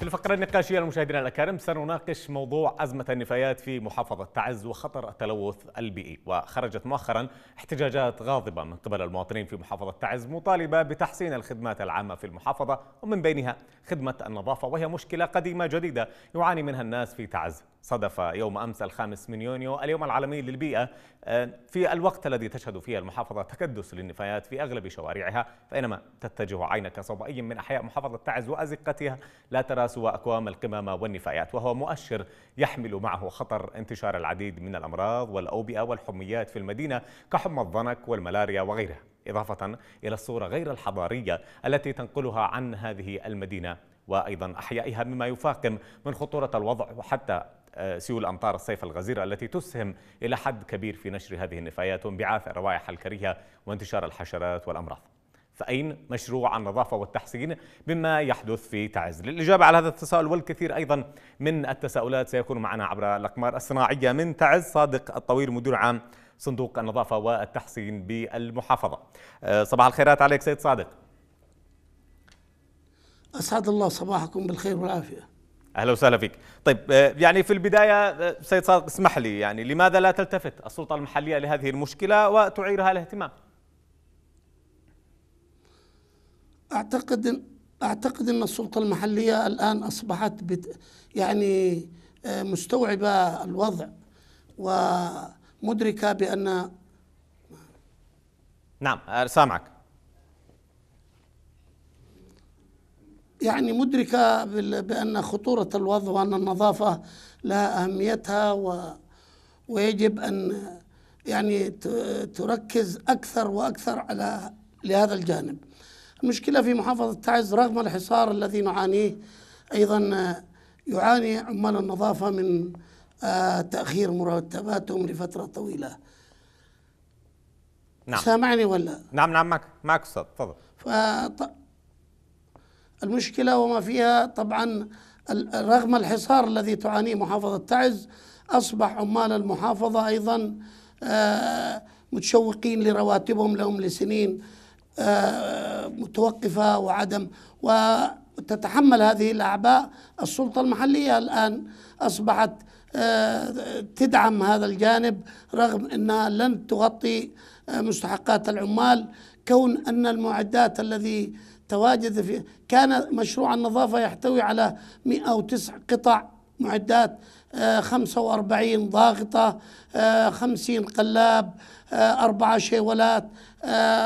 في الفقرة النقاشية المشاهدين الأكارم سنناقش موضوع أزمة النفايات في محافظة تعز وخطر التلوث البيئي وخرجت مؤخرا احتجاجات غاضبة من قبل المواطنين في محافظة تعز مطالبة بتحسين الخدمات العامة في المحافظة ومن بينها خدمة النظافة وهي مشكلة قديمة جديدة يعاني منها الناس في تعز صدف يوم أمس الخامس من يونيو اليوم العالمي للبيئة آه، في الوقت الذي تشهد فيه المحافظة تكدس للنفايات في أغلب شوارعها فإنما تتجه عينك صوب أي من أحياء محافظة تعز وأزقتها لا ترى سوى أكوام القمامة والنفايات وهو مؤشر يحمل معه خطر انتشار العديد من الأمراض والأوبئة والحميات في المدينة كحمى الضنك والملاريا وغيرها إضافة إلى الصورة غير الحضارية التي تنقلها عن هذه المدينة وأيضا أحيائها مما يفاقم من خطورة الوضع وحتى آه، سيول أمطار الصيف الغزيرة التي تسهم إلى حد كبير في نشر هذه النفايات وانبعاث الروائح الكريهة وانتشار الحشرات والأمراض فأين مشروع النظافة والتحسين مما يحدث في تعز للإجابة على هذا التساؤل والكثير أيضا من التساؤلات سيكون معنا عبر الأقمار الصناعية من تعز صادق الطويل مدير عام صندوق النظافة والتحسين بالمحافظة آه، صباح الخيرات عليك سيد صادق أسعد الله صباحكم بالخير والعافية اهلا وسهلا فيك طيب آه، يعني في البدايه آه، سيد صادق اسمح لي يعني لماذا لا تلتفت السلطه المحليه لهذه المشكله وتعيرها الاهتمام اعتقد اعتقد ان السلطه المحليه الان اصبحت بت يعني آه، مستوعبه الوضع ومدركه بان نعم سامعك يعني مدركة بأن خطورة الوضع وأن النظافة لها أهميتها و ويجب أن يعني تركز أكثر وأكثر على لهذا الجانب المشكلة في محافظة تعز رغم الحصار الذي نعانيه أيضا يعاني عمال النظافة من آه، تأخير مرتباتهم لفترة طويلة نعم سامعني ولا؟ نعم نعم معك معك أستاذ تفضل المشكلة وما فيها طبعا رغم الحصار الذي تعانيه محافظة تعز أصبح عمال المحافظة أيضا آه، متشوقين لرواتبهم لهم لسنين آه، متوقفة وعدم وتتحمل هذه الأعباء السلطة المحلية الآن أصبحت آه، تدعم هذا الجانب رغم أنها لن تغطي مستحقات العمال كون أن المعدات الذي تواجد في كان مشروع النظافة يحتوي على 109 قطع معدات 45 آه، ضاغطة 50 آه، قلاب آه، أربعة شيولات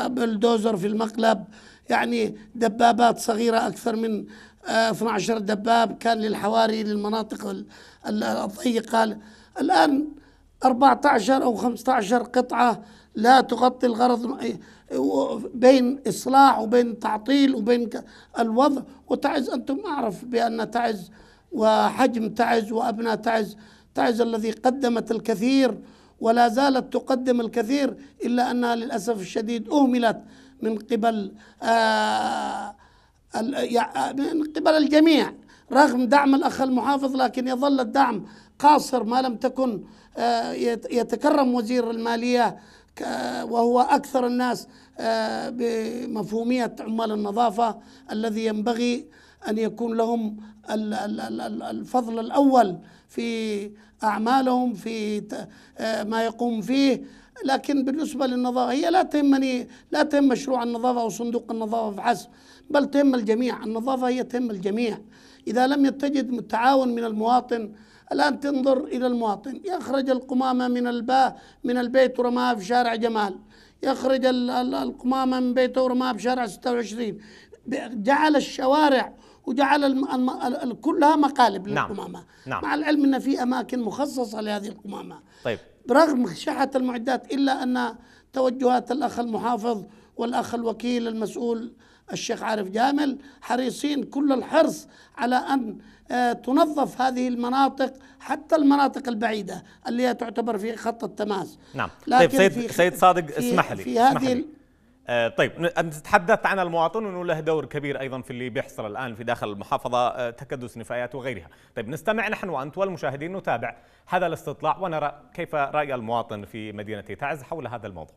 بلدوزر في المقلب يعني دبابات صغيرة أكثر من 12 دباب كان للحواري للمناطق الضيقة الآن 14 أو 15 قطعة لا تغطي الغرض إيه، بين إصلاح وبين تعطيل وبين الوضع وتعز أنتم أعرف بأن تعز وحجم تعز وأبناء تعز تعز الذي قدمت الكثير ولا زالت تقدم الكثير إلا أنها للأسف الشديد أهملت من قبل آه، من قبل الجميع رغم دعم الأخ المحافظ لكن يظل الدعم قاصر ما لم تكن آه، يتكرم وزير المالية وهو أكثر الناس آه، بمفهومية عمال النظافة الذي ينبغي أن يكون لهم الفضل الأول في أعمالهم في آه، ما يقوم فيه لكن بالنسبة للنظافة هي لا تهمني لا تهم مشروع النظافة أو صندوق النظافة فحسب بل تهم الجميع النظافة هي تهم الجميع إذا لم يتجد متعاون من المواطن الآن تنظر إلى المواطن يخرج القمامة من الباء من البيت ورماها في شارع جمال يخرج القمامة من بيته ورماها في شارع 26 جعل الشوارع وجعل الم... الم... ال... كلها مقالب نعم. للقمامة نعم. مع العلم أن في أماكن مخصصة لهذه القمامة طيب برغم شحة المعدات إلا أن توجهات الأخ المحافظ والأخ الوكيل المسؤول الشيخ عارف جامل حريصين كل الحرص على أن آه، تنظف هذه المناطق حتى المناطق البعيدة اللي هي تعتبر في خط التماس نعم طيب سيد, سيد صادق اسمح لي في هذه لي. آه طيب انت تحدثت عن المواطن انه له دور كبير ايضا في اللي بيحصل الان في داخل المحافظه آه تكدس نفايات وغيرها، طيب نستمع نحن وانت والمشاهدين نتابع هذا الاستطلاع ونرى كيف راي المواطن في مدينه تعز حول هذا الموضوع.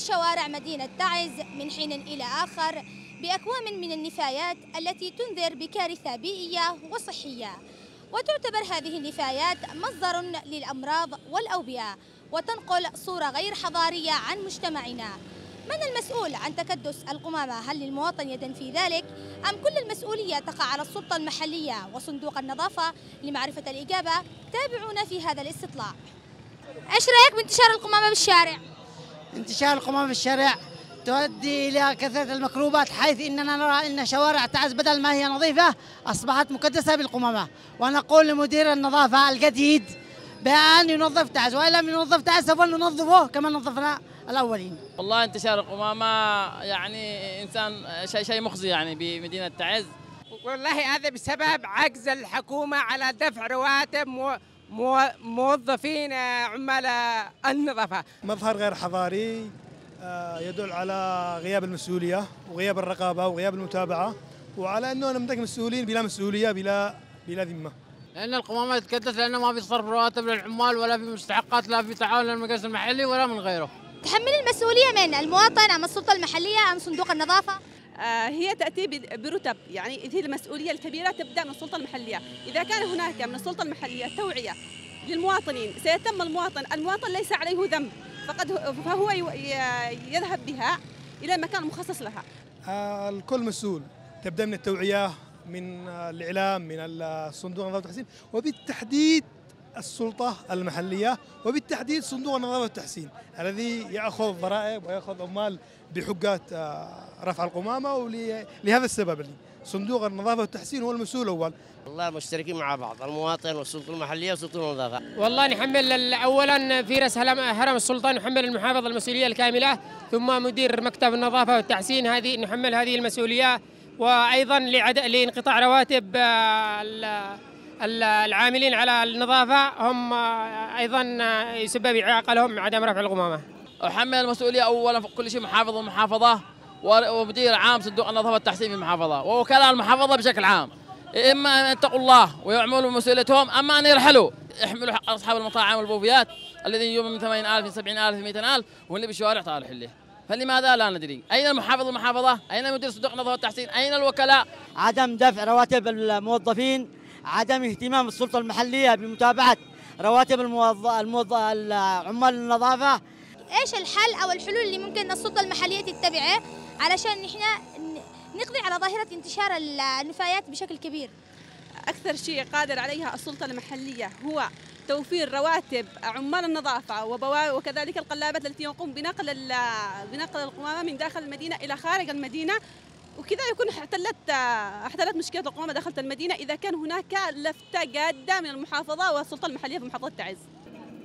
شوارع مدينة تعز من حين إلى آخر بأكوام من النفايات التي تنذر بكارثة بيئية وصحية وتعتبر هذه النفايات مصدر للأمراض والأوبئة وتنقل صورة غير حضارية عن مجتمعنا من المسؤول عن تكدس القمامة؟ هل للمواطن يد في ذلك؟ أم كل المسؤولية تقع على السلطة المحلية وصندوق النظافة؟ لمعرفة الإجابة تابعونا في هذا الاستطلاع. إيش رأيك بانتشار القمامة بالشارع؟ انتشار القمامة في الشارع تؤدي إلى كثرة المكروبات حيث إننا نرى أن شوارع تعز بدل ما هي نظيفة أصبحت مكدسة بالقمامة ونقول لمدير النظافة الجديد بأن ينظف تعز وإن لم ينظف تعز سوف ننظفه كما نظفنا الاولين. والله انتشار القمامه يعني انسان شيء شيء مخزي يعني بمدينه تعز. والله هذا بسبب عجز الحكومه على دفع رواتب موظفين عمال النظافة مظهر غير حضاري آه، يدل على غياب المسؤولية وغياب الرقابة وغياب المتابعة وعلى أنه مدك مسؤولين بلا مسؤولية بلا بلا ذمة لأن القمامة تتكدس لأنه ما في صرف رواتب للعمال ولا في مستحقات لا في تعاون للمجلس المحلي ولا من غيره تحمل المسؤولية من المواطن أم السلطة المحلية أم صندوق النظافة آه، هي تأتي برتب يعني هي المسؤولية الكبيرة تبدأ من السلطة المحلية إذا كان هناك من السلطة المحلية توعية للمواطنين سيتم المواطن المواطن ليس عليه ذنب فقد فهو يذهب بها إلى مكان مخصص لها آه، الكل مسؤول تبدأ من التوعية من الإعلام من الصندوق النظافة والتحسين وبالتحديد السلطة المحلية وبالتحديد صندوق النظافة والتحسين الذي يأخذ ضرائب ويأخذ أموال بحقات آه، رفع القمامة ولهذا السبب صندوق النظافة والتحسين هو المسؤول أول والله مشتركين مع بعض المواطن والسلطة المحلية والسلطة النظافة والله نحمل أولا في رأس هرم السلطة نحمل المحافظ المسؤولية الكاملة ثم مدير مكتب النظافة والتحسين هذه نحمل هذه المسؤولية وأيضا لعد... لانقطاع رواتب آه، العاملين على النظافة هم آه، أيضا آه، يسبب إعاقة لهم عدم رفع القمامة أحمل المسؤولية أولا في كل شيء محافظ ومحافظة ومدير عام صندوق النظافة والتحسين في المحافظة ووكلاء المحافظة بشكل عام إما أن يتقوا الله ويعملوا مسؤوليتهم أما أن يرحلوا يحملوا حق أصحاب المطاعم والبوفيات الذين يجون من 80000 من 70000 من 100000 واللي بالشوارع طالع حله فلماذا لا ندري أين المحافظ والمحافظة أين مدير صندوق النظافة والتحسين أين الوكلاء عدم دفع رواتب الموظفين عدم اهتمام السلطة المحلية بمتابعة رواتب الموظ... الموظ... عمال النظافة ايش الحل او الحلول اللي ممكن السلطة المحلية تتبعه علشان نحن نقضي على ظاهرة انتشار النفايات بشكل كبير أكثر شيء قادر عليها السلطة المحلية هو توفير رواتب عمال النظافة وكذلك القلابات التي يقوم بنقل بنقل القمامة من داخل المدينة إلى خارج المدينة وكذا يكون احتلت احتلت مشكله القوامه دخلت المدينه اذا كان هناك لفته جاده من المحافظه والسلطه المحليه في محافظه تعز.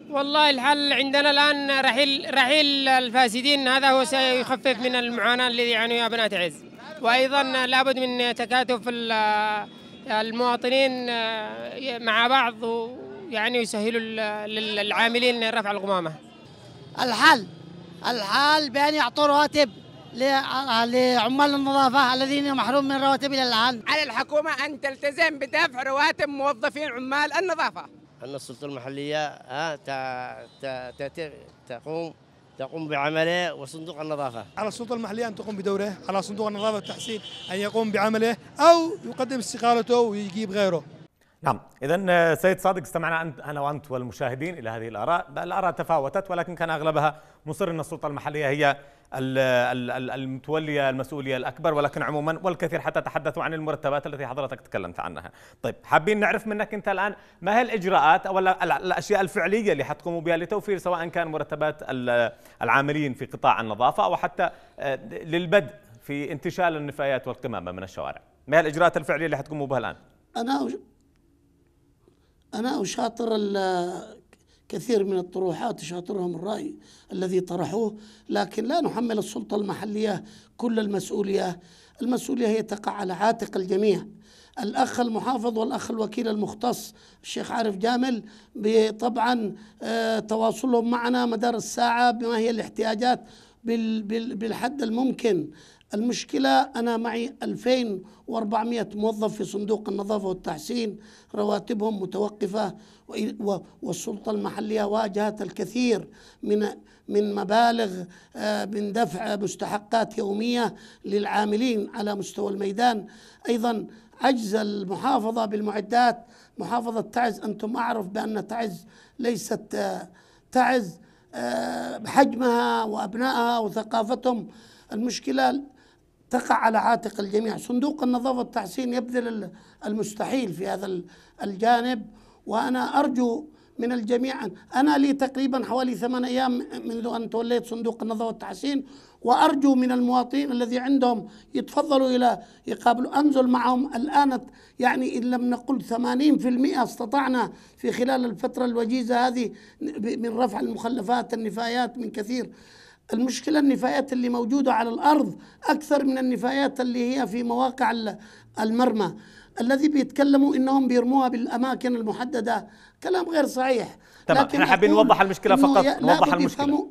والله الحل عندنا الان رحيل رحيل الفاسدين هذا هو سيخفف من المعاناه الذي يعانيها ابناء تعز. وايضا لابد من تكاتف المواطنين مع بعض يعني يسهلوا للعاملين رفع القمامه. الحل الحل بان يعطوا رواتب لعمال النظافة الذين محروم من رواتب إلى الآن على الحكومة أن تلتزم بدفع رواتب موظفين عمال النظافة أن السلطة المحلية تقوم تقوم بعمله وصندوق النظافه. على السلطه المحليه ان تقوم بدوره، على صندوق النظافه والتحسين ان يقوم بعمله او يقدم استقالته ويجيب غيره. نعم إذا آه، سيد صادق استمعنا أنا وأنت والمشاهدين إلى هذه الآراء الآراء تفاوتت ولكن كان أغلبها مصر أن السلطة المحلية هي المتولية المسؤولية الأكبر ولكن عموما والكثير حتى تحدثوا عن المرتبات التي حضرتك تكلمت عنها طيب حابين نعرف منك أنت الآن ما هي الإجراءات أو الأشياء الفعلية اللي حتقوموا بها لتوفير سواء كان مرتبات العاملين في قطاع النظافة أو حتى آه، للبدء في انتشال النفايات والقمامة من الشوارع ما هي الإجراءات الفعلية اللي حتقوموا بها الآن؟ أنا أنا أشاطر كثير من الطروحات اشاطرهم الرأي الذي طرحوه لكن لا نحمل السلطة المحلية كل المسؤولية المسؤولية هي تقع على عاتق الجميع الأخ المحافظ والأخ الوكيل المختص الشيخ عارف جامل طبعا آه، تواصلهم معنا مدار الساعة بما هي الاحتياجات بالحد الممكن المشكلة أنا معي 2400 موظف في صندوق النظافة والتحسين رواتبهم متوقفة والسلطة المحلية واجهت الكثير من من مبالغ آه، من دفع مستحقات يومية للعاملين على مستوى الميدان أيضا عجز المحافظة بالمعدات محافظة تعز أنتم أعرف بأن تعز ليست آه، تعز آه، حجمها وأبنائها وثقافتهم المشكلة تقع على عاتق الجميع صندوق النظافة والتحسين يبذل المستحيل في هذا الجانب وأنا أرجو من الجميع أنا لي تقريبا حوالي ثمان أيام منذ أن توليت صندوق النظافة والتحسين وأرجو من المواطنين الذي عندهم يتفضلوا إلى يقابلوا أنزل معهم الآن يعني إن لم نقل 80% استطعنا في خلال الفترة الوجيزة هذه من رفع المخلفات النفايات من كثير المشكلة النفايات اللي موجودة على الأرض أكثر من النفايات اللي هي في مواقع المرمى الذي بيتكلموا انهم بيرموها بالاماكن المحدده كلام غير صحيح تمام احنا حابين نوضح المشكله فقط نوضح المشكله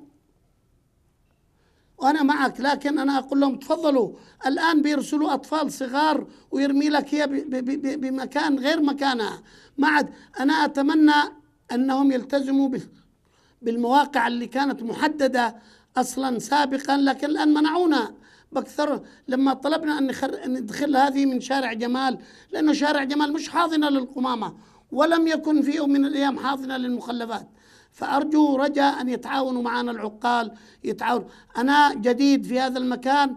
وانا معك لكن انا اقول لهم تفضلوا الان بيرسلوا اطفال صغار ويرمي لك هي بمكان غير مكانها ما عاد انا اتمنى انهم يلتزموا بالمواقع اللي كانت محدده أصلا سابقا لكن الآن منعونا بأكثر لما طلبنا أن ندخل هذه من شارع جمال لأنه شارع جمال مش حاضنة للقمامة ولم يكن في يوم من الأيام حاضنة للمخلفات فأرجو رجاء أن يتعاونوا معنا العقال يتعاون أنا جديد في هذا المكان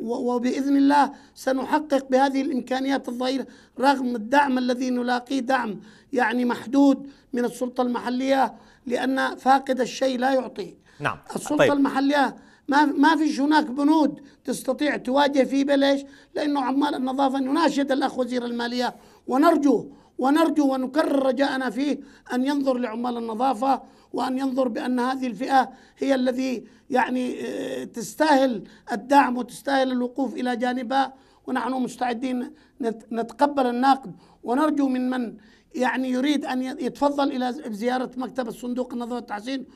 وبإذن الله سنحقق بهذه الإمكانيات الضئيلة رغم الدعم الذي نلاقيه دعم يعني محدود من السلطة المحلية لأن فاقد الشيء لا يعطيه نعم السلطه طيب. المحليه ما ما فيش هناك بنود تستطيع تواجه فيبه ليش؟ لانه عمال النظافه نناشد الاخ وزير الماليه ونرجو ونرجو ونكرر رجاءنا فيه ان ينظر لعمال النظافه وان ينظر بان هذه الفئه هي الذي يعني آه، تستاهل الدعم وتستاهل الوقوف الى جانبها ونحن مستعدين نتقبل النقد ونرجو من من يعني يريد ان يتفضل الى زياره مكتب الصندوق النظافه والتحسين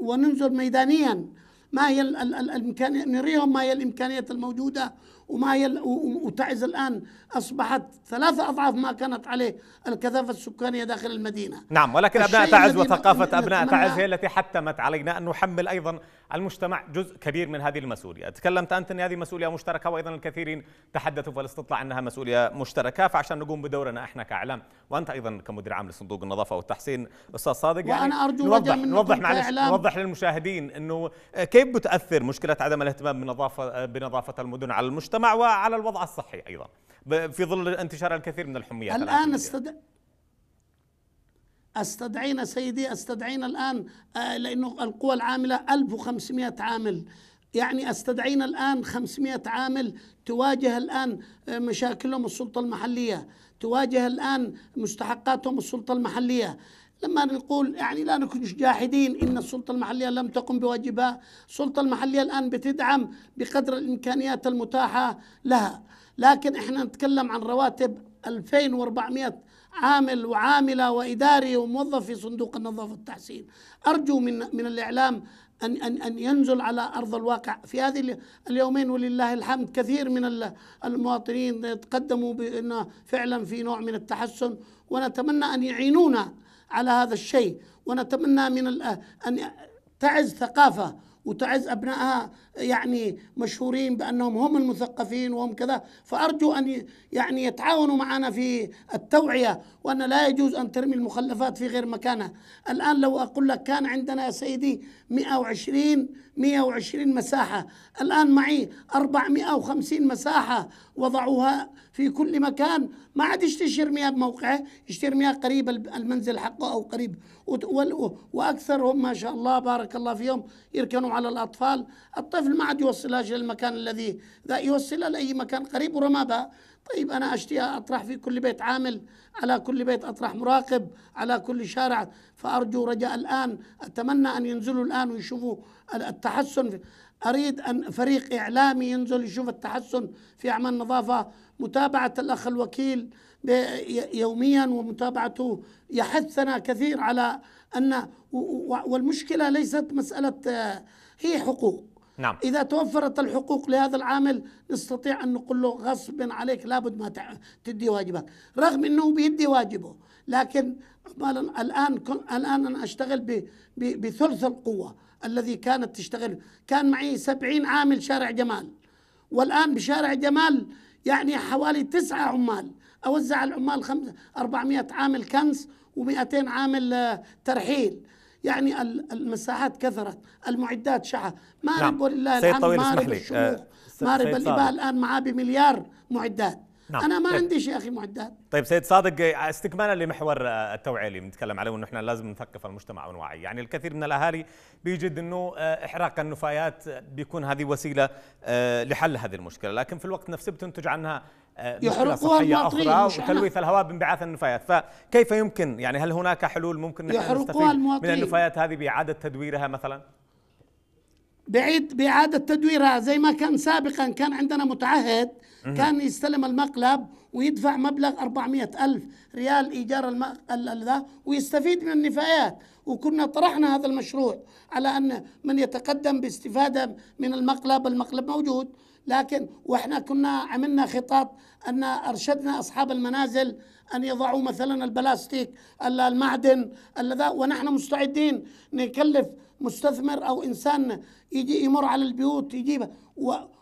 وننزل ميدانيا ما هي الامكانيه نريهم ما هي الامكانيات الموجوده وما يل وتعز الآن أصبحت ثلاثة أضعاف ما كانت عليه الكثافة السكانية داخل المدينة نعم ولكن أبناء تعز وثقافة أبناء تعز هي التي حتمت علينا أن نحمل أيضا المجتمع جزء كبير من هذه المسؤولية تكلمت أنت أن هذه مسؤولية مشتركة وأيضا الكثيرين تحدثوا في الاستطلاع أنها مسؤولية مشتركة فعشان نقوم بدورنا إحنا كإعلام وأنت أيضا كمدير عام لصندوق النظافة والتحسين أستاذ صادق يعني وأنا أرجو نوضح نوضح معلش نوضح للمشاهدين أنه كيف بتأثر مشكلة عدم الاهتمام بنظافة بنظافة المدن على المجتمع المجتمع وعلى الوضع الصحي ايضا في ظل انتشار الكثير من الحميات الان استد... استدعينا سيدي استدعينا الان آه، لانه القوى العامله 1500 عامل يعني استدعينا الان 500 عامل تواجه الان آه، مشاكلهم السلطه المحليه تواجه الان مستحقاتهم السلطه المحليه لما نقول يعني لا نكون جاحدين ان السلطه المحليه لم تقم بواجبها، السلطه المحليه الان بتدعم بقدر الامكانيات المتاحه لها، لكن احنا نتكلم عن رواتب 2400 عامل وعامله واداري وموظف في صندوق النظافه والتحسين، ارجو من من الاعلام أن أن أن ينزل على أرض الواقع في هذه اليومين ولله الحمد كثير من المواطنين تقدموا بأنه فعلا في نوع من التحسن ونتمنى أن يعينونا على هذا الشيء ونتمنى من أن تعز ثقافة وتعز أبنائها يعني مشهورين بأنهم هم المثقفين وهم كذا فأرجو أن يعني يتعاونوا معنا في التوعية وأن لا يجوز أن ترمي المخلفات في غير مكانها الآن لو أقول لك كان عندنا يا سيدي 120 120 مساحة الآن معي 450 مساحة وضعوها في كل مكان ما عاد يشتري مياه بموقعه يشتري مياه قريب المنزل حقه أو قريب وأكثرهم ما شاء الله بارك الله فيهم يركنوا على الأطفال الطفل ما عاد يوصلهاش للمكان الذي ذا يوصلها لأي مكان قريب ورمى بها طيب أنا أشتيها أطرح في كل بيت عامل على كل بيت أطرح مراقب على كل شارع فأرجو رجاء الآن أتمنى أن ينزلوا الآن ويشوفوا التحسن أريد أن فريق إعلامي ينزل يشوف التحسن في أعمال النظافة متابعة الأخ الوكيل يوميا ومتابعته يحثنا كثير على أن والمشكلة ليست مسألة هي حقوق نعم إذا توفرت الحقوق لهذا العامل نستطيع أن نقول له غصب عليك لابد ما تدي واجبك رغم أنه بيدي واجبه لكن الآن الآن أنا أشتغل بثلث القوة الذي كانت تشتغل كان معي سبعين عامل شارع جمال والآن بشارع جمال يعني حوالي تسعة عمال أوزع العمال خمسة 400 عامل كنس و200 عامل آه، ترحيل يعني المساحات كثرت المعدات شعة مارب نعم. ولله الحمد مارب الشموخ آه، مارب الإباء الآن معاه بمليار معدات نعم. انا ما طيب. إيه. عنديش يا اخي معدات طيب سيد صادق استكمالا لمحور آه، التوعيه اللي بنتكلم عليه وانه احنا لازم نثقف المجتمع ونوعي يعني الكثير من الاهالي بيجد انه آه، احراق النفايات آه، بيكون هذه وسيله لحل هذه المشكله لكن في الوقت نفسه بتنتج عنها يحرقوها المواطنين اخرى وتلويث الهواء بانبعاث النفايات فكيف يمكن يعني هل هناك حلول ممكن نحن نستفيد من النفايات هذه باعاده تدويرها مثلا بعيد بإعادة تدويرها زي ما كان سابقا كان عندنا متعهد كان يستلم المقلب ويدفع مبلغ 400 ألف ريال إيجار المقلب ويستفيد من النفايات وكنا طرحنا هذا المشروع على أن من يتقدم باستفادة من المقلب المقلب موجود لكن واحنا كنا عملنا خطط ان ارشدنا اصحاب المنازل ان يضعوا مثلا البلاستيك المعدن ونحن مستعدين نكلف مستثمر او انسان يجي يمر على البيوت يجيبها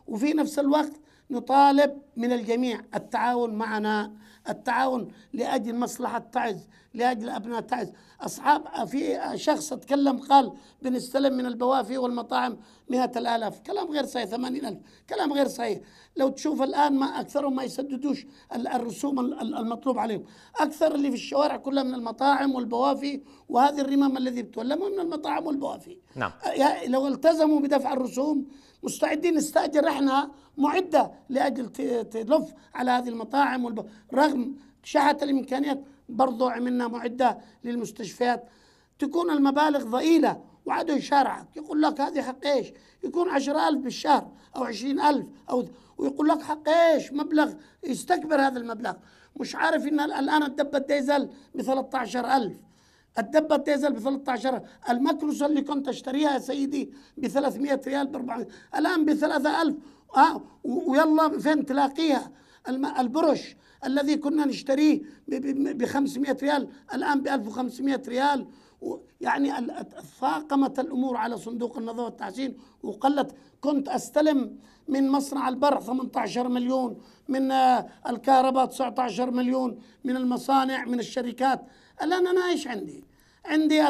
وفي نفس الوقت نطالب من الجميع التعاون معنا التعاون لاجل مصلحه تعز لاجل ابناء تعز اصحاب في شخص اتكلم قال بنستلم من البوافي والمطاعم مئة الالاف كلام غير صحيح ثمانين الف كلام غير صحيح لو تشوف الان ما اكثرهم ما يسددوش الرسوم المطلوب عليهم اكثر اللي في الشوارع كلها من المطاعم والبوافي وهذه الرمام الذي بتولمها من المطاعم والبوافي نعم لو التزموا بدفع الرسوم مستعدين نستاجر احنا معدة لأجل تلف على هذه المطاعم والب... رغم شحت الإمكانيات برضو عملنا معدة للمستشفيات تكون المبالغ ضئيلة وعده يشارعك يقول لك هذه حق ايش يكون عشر ألف بالشهر أو عشرين ألف أو ويقول لك حق ايش مبلغ يستكبر هذا المبلغ مش عارف ان الآن الدبة ديزل ب 13000 الدبة ديزل ب 13 المكروسة اللي كنت اشتريها يا سيدي ب 300 ريال ب 400 الآن ب 3000 اه ويلا فين تلاقيها البرش الذي كنا نشتريه ب 500 ريال الان ب 1500 ريال يعني فاقمت الامور على صندوق النظافه والتحسين وقلت كنت استلم من مصنع البر 18 مليون من آه، الكهرباء 19 مليون من المصانع من الشركات الان انا ايش عندي؟ عندي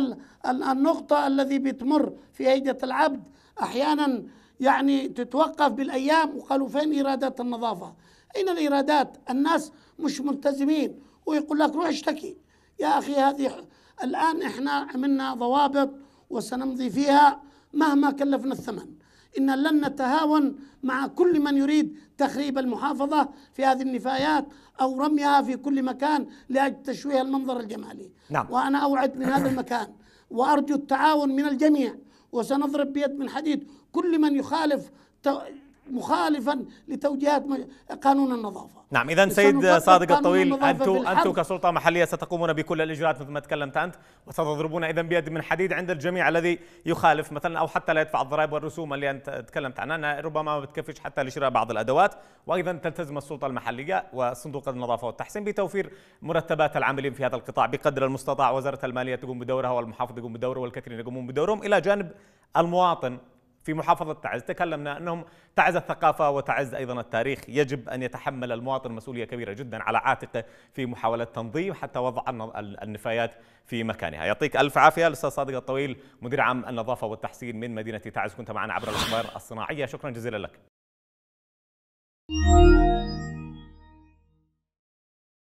النقطه الذي بتمر في ايدي العبد احيانا يعني تتوقف بالايام وقالوا فين ايرادات النظافه؟ اين الايرادات؟ الناس مش ملتزمين ويقول لك روح اشتكي يا اخي هذه الان احنا عملنا ضوابط وسنمضي فيها مهما كلفنا الثمن إن لن نتهاون مع كل من يريد تخريب المحافظة في هذه النفايات أو رميها في كل مكان لأجل تشويه المنظر الجمالي نعم. وأنا أوعد من هذا المكان وأرجو التعاون من الجميع وسنضرب بيد من حديد كل من يخالف مخالفا لتوجيهات قانون النظافه. نعم اذا سيد صادق الطويل انتم انتم كسلطه محليه ستقومون بكل الاجراءات مثل ما تكلمت انت وستضربون اذا بيد من حديد عند الجميع الذي يخالف مثلا او حتى لا يدفع الضرائب والرسوم اللي انت تكلمت عنها ربما ما بتكفيش حتى لشراء بعض الادوات وايضا تلتزم السلطه المحليه وصندوق النظافه والتحسين بتوفير مرتبات العاملين في هذا القطاع بقدر المستطاع وزاره الماليه تقوم بدورها والمحافظ يقوم بدوره والكثيرين يقومون بدورهم الى جانب المواطن في محافظة تعز تكلمنا أنهم تعز الثقافة وتعز أيضا التاريخ يجب أن يتحمل المواطن مسؤولية كبيرة جدا على عاتقه في محاولة تنظيم حتى وضع النفايات في مكانها يعطيك ألف عافية الأستاذ صادق الطويل مدير عام النظافة والتحسين من مدينة تعز كنت معنا عبر الأخبار الصناعية شكرا جزيلا لك